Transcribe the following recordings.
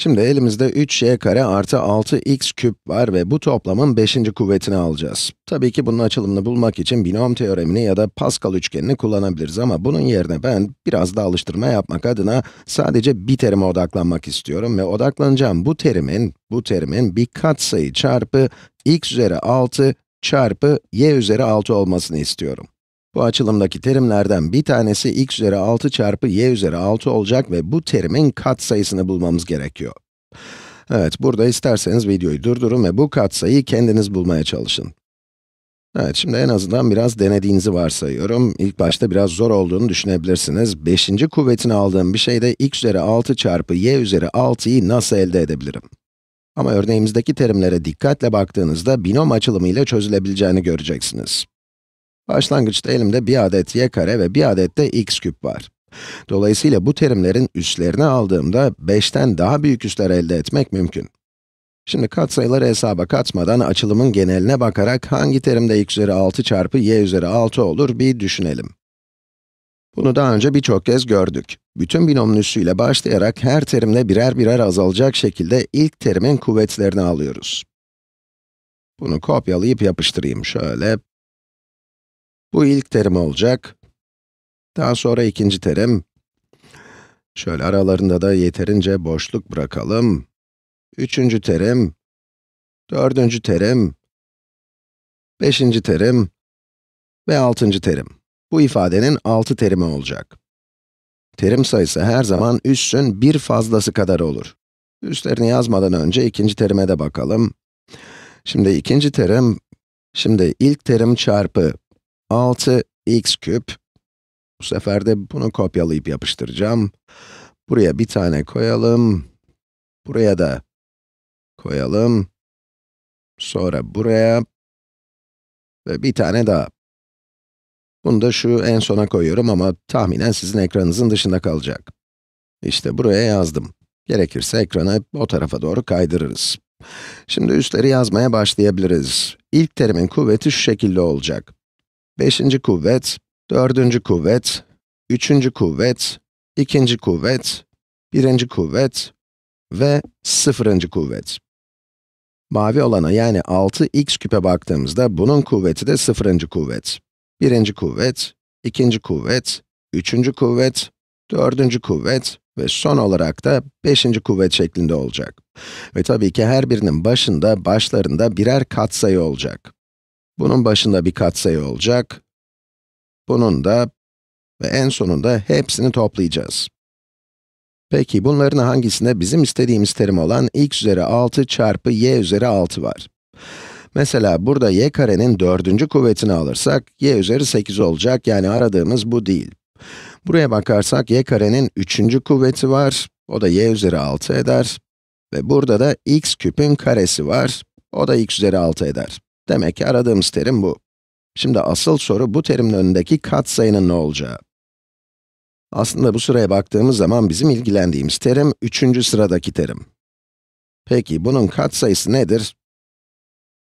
Şimdi elimizde 3y kare artı 6x küp var ve bu toplamın 5. kuvvetini alacağız. Tabii ki bunun açılımını bulmak için binom teoremini ya da Pascal üçgenini kullanabiliriz ama bunun yerine ben biraz da alıştırma yapmak adına sadece bir terime odaklanmak istiyorum ve odaklanacağım bu terimin, bu terimin bir katsayı çarpı x üzeri 6 çarpı y üzeri 6 olmasını istiyorum. Bu açılımdaki terimlerden bir tanesi x üzeri 6 çarpı y üzeri 6 olacak ve bu terimin kat sayısını bulmamız gerekiyor. Evet, burada isterseniz videoyu durdurun ve bu kat sayıyı kendiniz bulmaya çalışın. Evet, şimdi en azından biraz denediğinizi varsayıyorum. İlk başta biraz zor olduğunu düşünebilirsiniz. Beşinci kuvvetini aldığım bir şeyde x üzeri 6 çarpı y üzeri 6'yı nasıl elde edebilirim? Ama örneğimizdeki terimlere dikkatle baktığınızda binom açılımıyla çözülebileceğini göreceksiniz. Başlangıçta elimde bir adet y kare ve bir adet de x küp var. Dolayısıyla bu terimlerin üslerini aldığımda 5'ten daha büyük üsler elde etmek mümkün. Şimdi katsayıları hesaba katmadan açılımın geneline bakarak hangi terimde x üzeri 6 çarpı y üzeri 6 olur bir düşünelim. Bunu daha önce birçok kez gördük. Bütün binomun üssüyle başlayarak her terimde birer birer azalacak şekilde ilk terimin kuvvetlerini alıyoruz. Bunu kopyalayıp yapıştırayım şöyle. Bu ilk terim olacak. Daha sonra ikinci terim. Şöyle aralarında da yeterince boşluk bırakalım. Üçüncü terim. Dördüncü terim. Beşinci terim. Ve altıncı terim. Bu ifadenin altı terimi olacak. Terim sayısı her zaman üssün bir fazlası kadar olur. Üstlerini yazmadan önce ikinci terime de bakalım. Şimdi ikinci terim, şimdi ilk terim çarpı 6x küp. Bu sefer de bunu kopyalayıp yapıştıracağım. Buraya bir tane koyalım. Buraya da koyalım. Sonra buraya. Ve bir tane daha. Bunu da şu en sona koyuyorum ama tahminen sizin ekranınızın dışında kalacak. İşte buraya yazdım. Gerekirse ekranı o tarafa doğru kaydırırız. Şimdi üstleri yazmaya başlayabiliriz. İlk terimin kuvveti şu şekilde olacak. 5. kuvvet, 4. kuvvet, 3. kuvvet, 2. kuvvet, 1. kuvvet ve 0. kuvvet. Mavi olana yani 6x küpe baktığımızda bunun kuvveti de 0. kuvvet. 1. kuvvet, 2. kuvvet, 3. kuvvet, 4. kuvvet ve son olarak da 5. kuvvet şeklinde olacak. Ve tabii ki her birinin başında, başlarında birer katsayı olacak. Bunun başında bir katsayı olacak. Bunun da ve en sonunda hepsini toplayacağız. Peki bunların hangisinde bizim istediğimiz terim olan x üzeri 6 çarpı y üzeri 6 var? Mesela burada y karenin dördüncü kuvvetini alırsak, y üzeri 8 olacak, yani aradığımız bu değil. Buraya bakarsak y karenin üçüncü kuvveti var, o da y üzeri 6 eder. Ve burada da x küpün karesi var, o da x üzeri 6 eder. Demek ki aradığımız terim bu. Şimdi asıl soru bu terimin önündeki katsayının ne olacağı. Aslında bu sıraya baktığımız zaman bizim ilgilendiğimiz terim, üçüncü sıradaki terim. Peki bunun katsayısı nedir?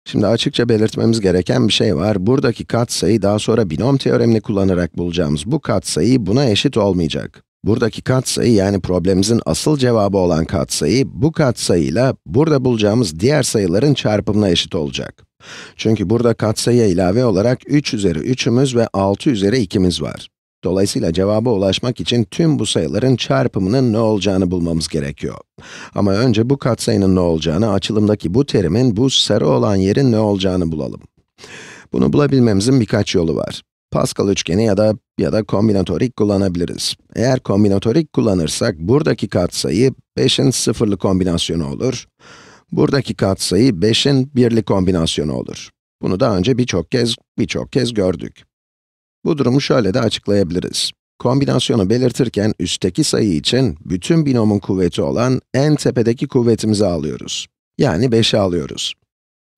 Şimdi açıkça belirtmemiz gereken bir şey var. Buradaki katsayı daha sonra binom teoremini kullanarak bulacağımız bu katsayı buna eşit olmayacak. Buradaki katsayı yani problemimizin asıl cevabı olan katsayı bu katsayıyla burada bulacağımız diğer sayıların çarpımına eşit olacak. Çünkü burada katsayıya ilave olarak 3 üzeri 3'ümüz ve 6 üzeri 2'miz var. Dolayısıyla cevaba ulaşmak için tüm bu sayıların çarpımının ne olacağını bulmamız gerekiyor. Ama önce bu katsayının ne olacağını, açılımdaki bu terimin, bu sarı olan yerin ne olacağını bulalım. Bunu bulabilmemizin birkaç yolu var. Pascal üçgeni ya da ya da kombinatorik kullanabiliriz. Eğer kombinatorik kullanırsak buradaki katsayı 5'in sıfırlı kombinasyonu olur. Buradaki katsayı 5'in birli kombinasyonu olur. Bunu daha önce birçok kez, birçok kez gördük. Bu durumu şöyle de açıklayabiliriz. Kombinasyonu belirtirken üstteki sayı için bütün binomun kuvveti olan en tepedeki kuvvetimizi alıyoruz. Yani 5'i alıyoruz.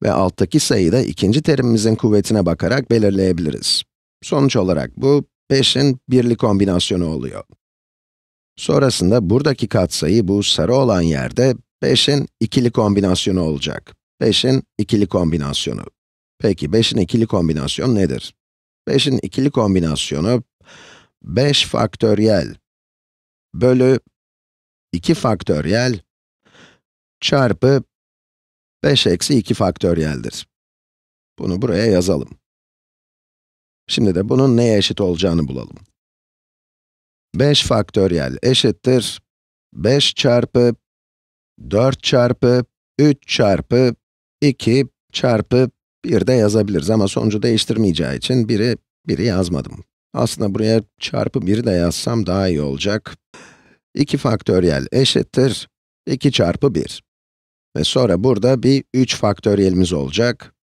Ve alttaki sayıyı da ikinci terimimizin kuvvetine bakarak belirleyebiliriz. Sonuç olarak bu, 5'in birli kombinasyonu oluyor. Sonrasında buradaki katsayı bu sarı olan yerde 5'in ikili kombinasyonu olacak. 5'in ikili kombinasyonu. Peki 5'in ikili kombinasyonu nedir? 5'in ikili kombinasyonu 5 faktöriyel bölü 2 faktöriyel çarpı 5 eksi 2 faktöriyeldir. Bunu buraya yazalım. Şimdi de bunun neye eşit olacağını bulalım. 5 faktöriyel eşittir 5 çarpı 4 çarpı 3 çarpı 2 çarpı 1 de yazabiliriz ama sonucu değiştirmeyeceği için biri, biri yazmadım. Aslında buraya çarpı 1'i de yazsam daha iyi olacak. 2 faktöriyel eşittir 2 çarpı 1. Ve sonra burada bir 3 faktöriyelimiz olacak.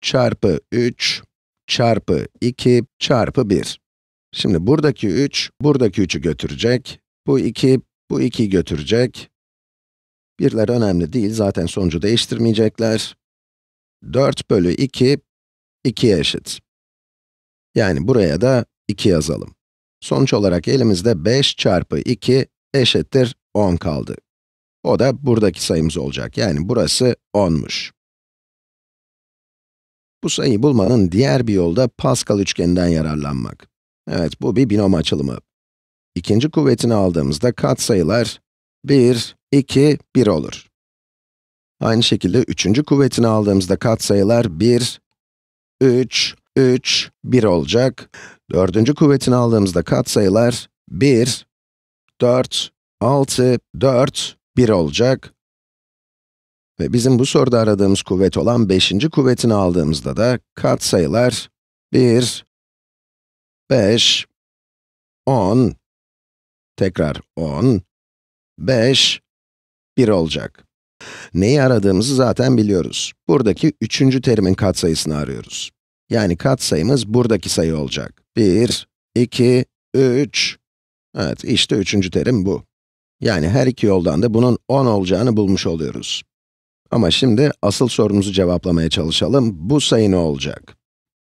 Çarpı 3, çarpı 2, çarpı 1. Şimdi buradaki 3, buradaki 3'ü götürecek. Bu 2, bu 2'yi götürecek. Birler önemli değil, zaten sonucu değiştirmeyecekler. 4 bölü 2, 2'ye eşit. Yani buraya da 2 yazalım. Sonuç olarak elimizde 5 çarpı 2 eşittir 10 kaldı. O da buradaki sayımız olacak, yani burası 10'muş. Bu sayıyı bulmanın diğer bir yolu da Pascal üçgeninden yararlanmak. Evet, bu bir binom açılımı. İkinci kuvvetini aldığımızda katsayılar 1, 2, 1 olur. Aynı şekilde üçüncü kuvvetini aldığımızda katsayılar 1, 3, 3, 1 olacak. Dördüncü kuvvetini aldığımızda katsayılar 1, 4, 6, 4, 1 olacak. Ve bizim bu soruda aradığımız kuvvet olan beşinci kuvvetini aldığımızda da katsayılar 1, 5, 10, tekrar 10, 5, 1 olacak. Neyi aradığımızı zaten biliyoruz. Buradaki üçüncü terimin katsayısını arıyoruz. Yani katsayımız buradaki sayı olacak. 1, 2, 3. Evet, işte üçüncü terim bu. Yani her iki yoldan da bunun 10 olacağını bulmuş oluyoruz. Ama şimdi asıl sorumuzu cevaplamaya çalışalım. Bu sayı ne olacak?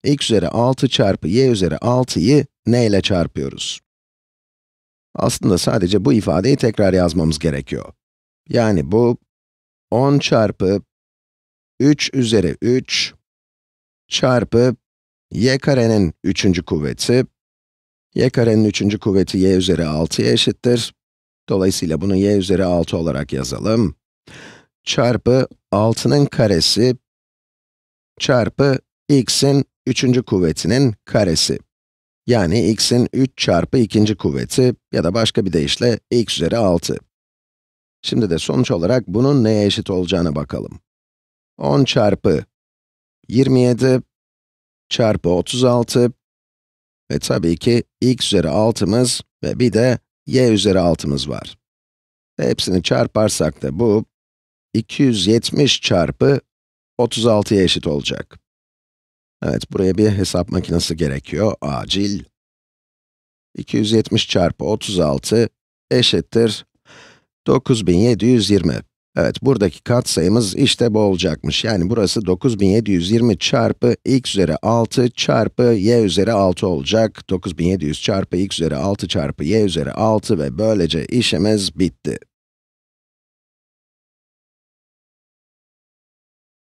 x üzeri 6 çarpı y üzeri 6'yı ne ile çarpıyoruz? Aslında sadece bu ifadeyi tekrar yazmamız gerekiyor. Yani bu 10 çarpı 3 üzeri 3 çarpı y karenin 3. kuvveti. y karenin 3. kuvveti y üzeri 6'ya eşittir. Dolayısıyla bunu y üzeri 6 olarak yazalım. Çarpı 6'nın karesi çarpı x'in 3. kuvvetinin karesi. Yani x'in 3 çarpı 2. kuvveti ya da başka bir deyişle x üzeri 6. Şimdi de sonuç olarak bunun neye eşit olacağına bakalım. 10 çarpı 27 çarpı 36 ve tabii ki x üzeri 6'mız ve bir de y üzeri 6'mız var. hepsini çarparsak da bu 270 çarpı 36'ya eşit olacak. Evet, buraya bir hesap makinesi gerekiyor, acil. 270 çarpı 36 eşittir 9720. Evet, buradaki katsayımız işte bu olacakmış. Yani burası 9720 çarpı x üzeri 6 çarpı y üzeri 6 olacak. 9700 çarpı x üzeri 6 çarpı y üzeri 6 ve böylece işimiz bitti.